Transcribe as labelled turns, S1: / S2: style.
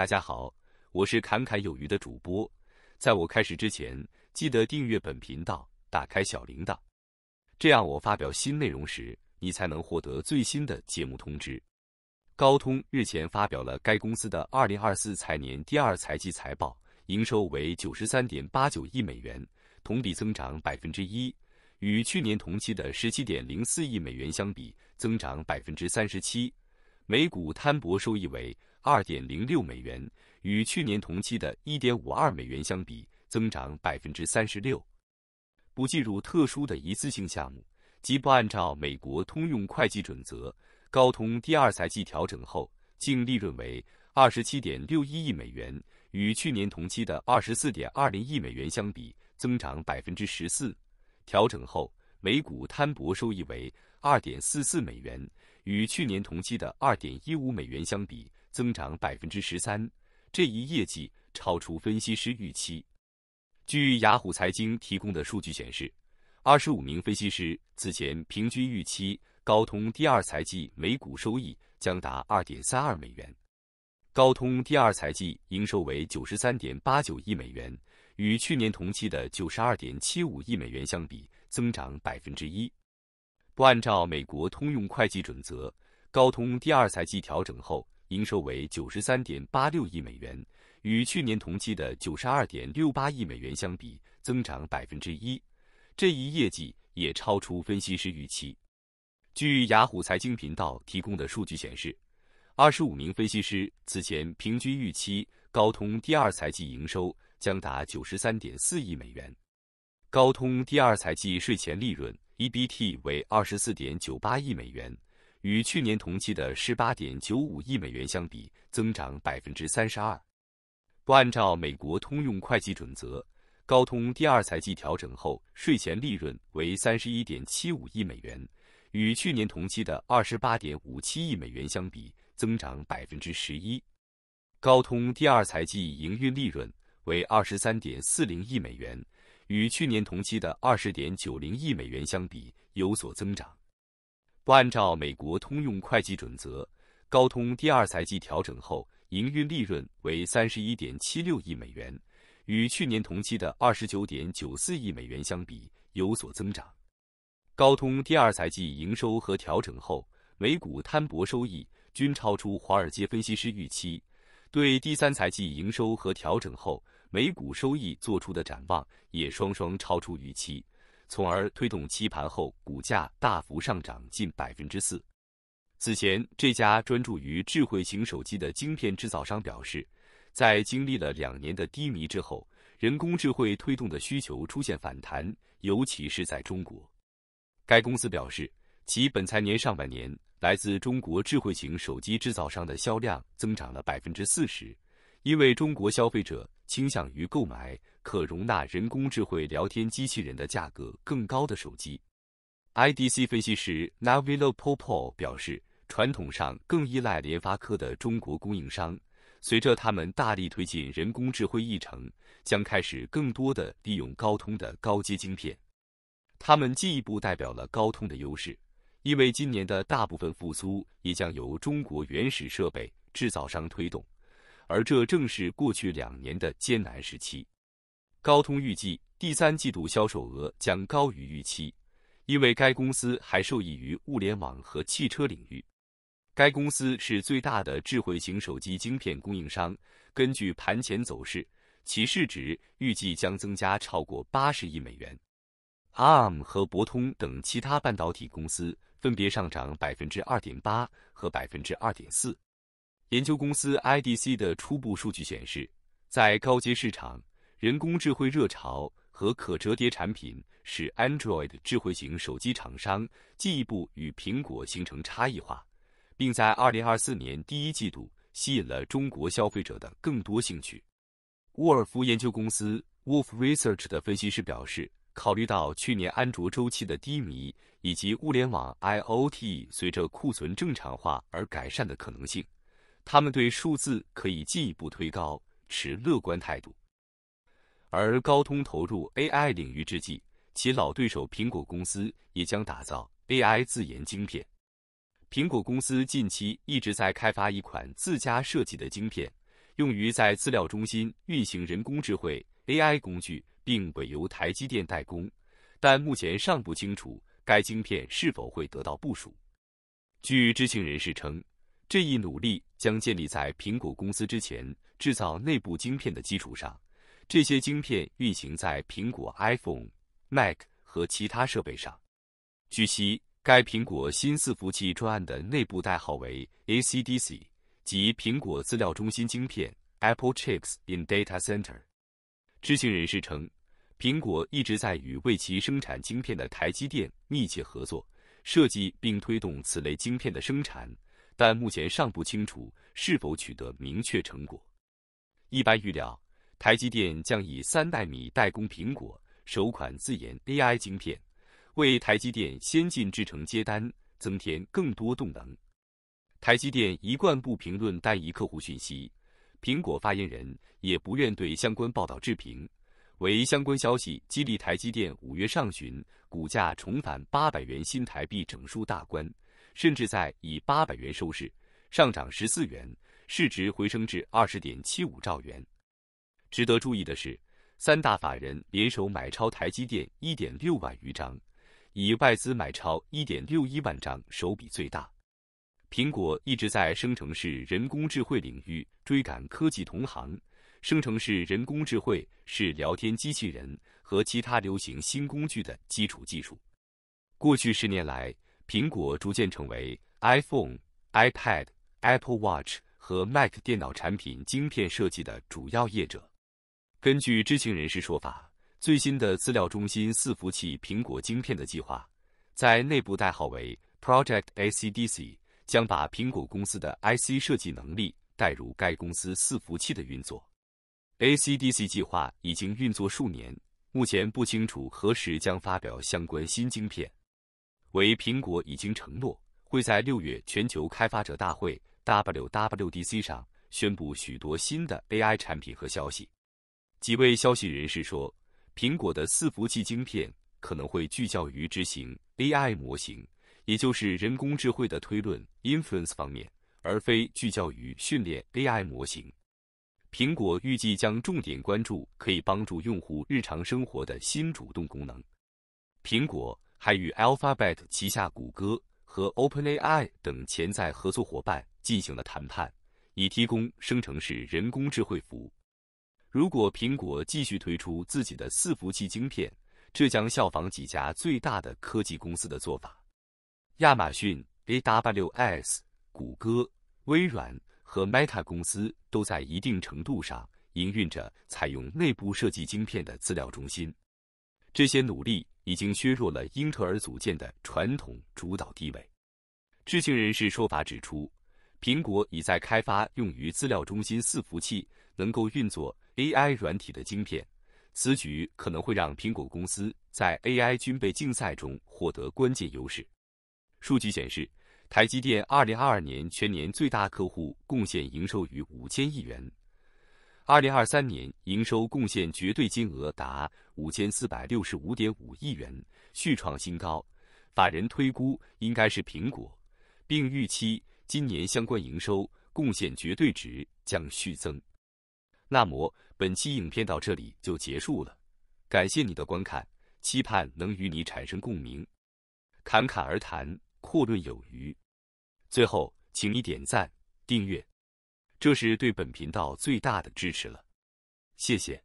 S1: 大家好，我是侃侃有余的主播。在我开始之前，记得订阅本频道，打开小铃铛，这样我发表新内容时，你才能获得最新的节目通知。高通日前发表了该公司的二零二四财年第二财季财报，营收为九十三点八九亿美元，同比增长百分之一，与去年同期的十七点零四亿美元相比，增长百分之三十七，每股摊薄收益为。二点零六美元，与去年同期的一点五二美元相比，增长百分之三十六。不计入特殊的、一次性项目，即不按照美国通用会计准则，高通第二财季调整后净利润为二十七点六一亿美元，与去年同期的二十四点二零亿美元相比，增长百分之十四。调整后每股摊薄收益为二点四四美元，与去年同期的二点一五美元相比。增长百分之十三，这一业绩超出分析师预期。据雅虎财经提供的数据显示，二十五名分析师此前平均预期高通第二财季每股收益将达二点三二美元。高通第二财季营收为九十三点八九亿美元，与去年同期的九十二点七五亿美元相比增长百分之一。不按照美国通用会计准则，高通第二财季调整后。营收为九十三点八六亿美元，与去年同期的九十二点六八亿美元相比增长百分之一。这一业绩也超出分析师预期。据雅虎财经频道提供的数据显示，二十五名分析师此前平均预期高通第二财季营收将达九十三点四亿美元。高通第二财季税前利润 （EBT） 为二十四点九八亿美元。与去年同期的十八点九五亿美元相比，增长百分之三十二。不按照美国通用会计准则，高通第二财季调整后税前利润为三十一点七五亿美元，与去年同期的二十八点五七亿美元相比，增长百分之十一。高通第二财季营运利润为二十三点四零亿美元，与去年同期的二十点九零亿美元相比，有所增长。不按照美国通用会计准则，高通第二财季调整后营运利润为三十一点七六亿美元，与去年同期的二十九点九四亿美元相比有所增长。高通第二财季营收和调整后每股摊薄收益均超出华尔街分析师预期，对第三财季营收和调整后每股收益做出的展望也双双超出预期。从而推动期盘后股价大幅上涨近百分之四。此前，这家专注于智慧型手机的晶片制造商表示，在经历了两年的低迷之后，人工智能推动的需求出现反弹，尤其是在中国。该公司表示，其本财年上半年来自中国智慧型手机制造商的销量增长了百分之四十，因为中国消费者。倾向于购买可容纳人工智慧聊天机器人的价格更高的手机。IDC 分析师 n a v i l o p o p o 表示，传统上更依赖联发科的中国供应商，随着他们大力推进人工智慧议程，将开始更多的利用高通的高阶晶片。他们进一步代表了高通的优势，因为今年的大部分复苏也将由中国原始设备制造商推动。而这正是过去两年的艰难时期。高通预计第三季度销售额将高于预期，因为该公司还受益于物联网和汽车领域。该公司是最大的智慧型手机晶片供应商。根据盘前走势，其市值预计将增加超过八十亿美元。ARM 和博通等其他半导体公司分别上涨百分之二点八和百分之二点四。研究公司 IDC 的初步数据显示，在高阶市场，人工智慧热潮和可折叠产品使 Android 智慧型手机厂商进一步与苹果形成差异化，并在2024年第一季度吸引了中国消费者的更多兴趣。沃尔夫研究公司 Wolf Research 的分析师表示，考虑到去年安卓周期的低迷，以及物联网 IoT 随着库存正常化而改善的可能性。他们对数字可以进一步推高持乐观态度，而高通投入 AI 领域之际，其老对手苹果公司也将打造 AI 自研晶片。苹果公司近期一直在开发一款自家设计的晶片，用于在资料中心运行人工智慧 AI 工具，并委由台积电代工，但目前尚不清楚该晶片是否会得到部署。据知情人士称。这一努力将建立在苹果公司之前制造内部晶片的基础上，这些晶片运行在苹果 iPhone、Mac 和其他设备上。据悉，该苹果新伺服器专案的内部代号为 ACDC，即苹果资料中心晶片 （Apple Chips in Data Center）。知情人士称，苹果一直在与为其生产晶片的台积电密切合作，设计并推动此类晶片的生产。但目前尚不清楚是否取得明确成果。一般预料，台积电将以三代米代工苹果首款自研 AI 晶片，为台积电先进制程接单增添更多动能。台积电一贯不评论单一客户讯息，苹果发言人也不愿对相关报道置评。为相关消息激励，台积电五月上旬股价重返八百元新台币整数大关。甚至在以八百元收市，上涨十四元，市值回升至二十点七五兆元。值得注意的是，三大法人联手买超台积电一点六万余张，以外资买超一点六一万张，手笔最大。苹果一直在生成式人工智能领域追赶科技同行，生成式人工智能是聊天机器人和其他流行新工具的基础技术。过去十年来。苹果逐渐成为 iPhone、iPad、Apple Watch 和 Mac 电脑产品晶片设计的主要业者。根据知情人士说法，最新的资料中心伺服器苹果晶片的计划，在内部代号为 Project ACDC，将把苹果公司的 IC 设计能力带入该公司伺服器的运作。ACDC 计划已经运作数年，目前不清楚何时将发表相关新晶片。为苹果已经承诺会在六月全球开发者大会 （WWDC） 上宣布许多新的 AI 产品和消息。几位消息人士说，苹果的伺服器晶片可能会聚焦于执行 AI 模型，也就是人工智慧的推论 （inference） 方面，而非聚焦于训练 AI 模型。苹果预计将重点关注可以帮助用户日常生活的新主动功能。苹果。还与 Alphabet 旗下谷歌和 OpenAI 等潜在合作伙伴进行了谈判，以提供生成式人工智慧服务。如果苹果继续推出自己的伺服器晶片，这将效仿几家最大的科技公司的做法。亚马逊 （AWS）、谷歌、微软和 Meta 公司都在一定程度上营运着采用内部设计晶片的资料中心。这些努力。已经削弱了英特尔组件的传统主导地位。知情人士说法指出，苹果已在开发用于资料中心伺服器能够运作 AI 软体的晶片，此举可能会让苹果公司在 AI 军备竞赛中获得关键优势。数据显示，台积电二零二二年全年最大客户贡献营收逾五千亿元。二零二三年营收贡献绝对金额达五千四百六十五点五亿元，续创新高。法人推估应该是苹果，并预期今年相关营收贡献绝对值将续增。那么本期影片到这里就结束了，感谢你的观看，期盼能与你产生共鸣。侃侃而谈，阔论有余。最后，请你点赞、订阅。这是对本频道最大的支持了，谢谢。